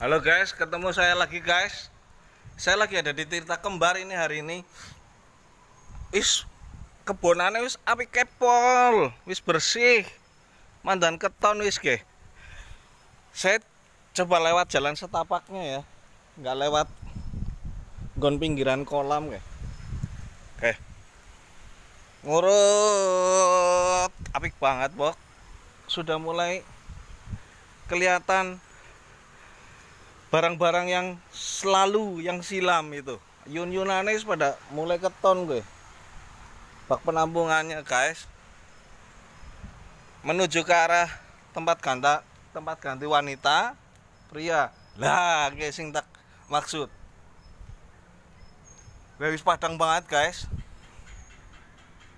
Halo guys, ketemu saya lagi guys. Saya lagi ada di Tirta Kembar ini hari ini. Wis kebonane wis api kepol, wis bersih. Mandan keton wis ge. Saya coba lewat jalan setapaknya ya. Nggak lewat gon pinggiran kolam ge. Oke. Ngurut apik banget, Bok. Sudah mulai kelihatan barang-barang yang selalu yang silam itu Yun Yunanis pada mulai keton gue bak penampungannya guys menuju ke arah tempat gantak tempat ganti wanita pria lah guys sing tak maksud Lewis padang banget guys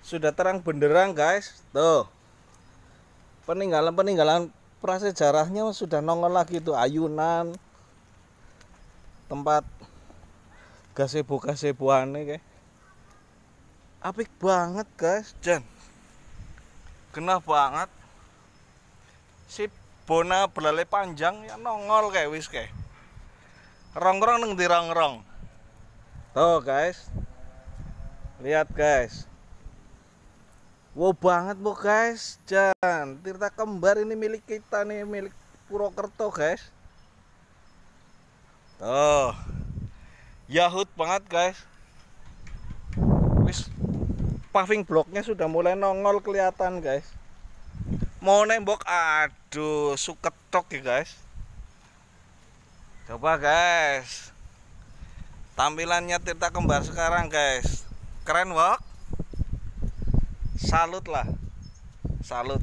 sudah terang benderang guys tuh peninggalan peninggalan prasejarahnya sudah nongol lagi tuh ayunan tempat gazebo gazebo aneh kayak apik banget guys dan kena banget si bona belalai panjang ya nongol kayak wis kayak rongrong neng di rongrong tuh guys lihat guys wow banget bu guys dan tirta kembar ini milik kita nih milik Purwokerto guys Tuh. Oh. Yahut banget, guys. Wis paving bloknya sudah mulai nongol kelihatan, guys. Mau nembok aduh, suketok ya, guys. Coba, guys. Tampilannya Tirta Kembar sekarang, guys. Keren, wok, Salut lah. Salut.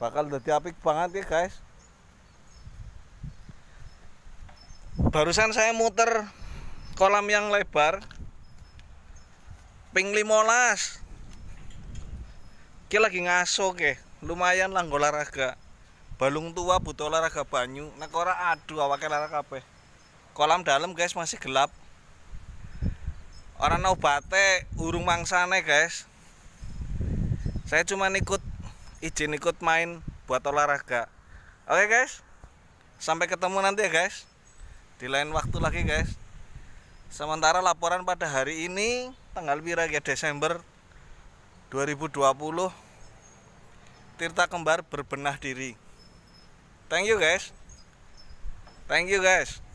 Bakal jadi apik banget ya, guys. barusan saya muter kolam yang lebar ping limolas, kita lagi ngaso ke lumayan lah olahraga balung tua butuh olahraga banyu nek nah, ora aduh awake lara kabeh kolam dalam guys masih gelap orang naubate urung mangsane guys saya cuma ikut izin ikut main buat olahraga oke guys sampai ketemu nanti ya guys di lain waktu lagi guys sementara laporan pada hari ini tanggal pira ya Desember 2020 Tirta Kembar berbenah diri thank you guys thank you guys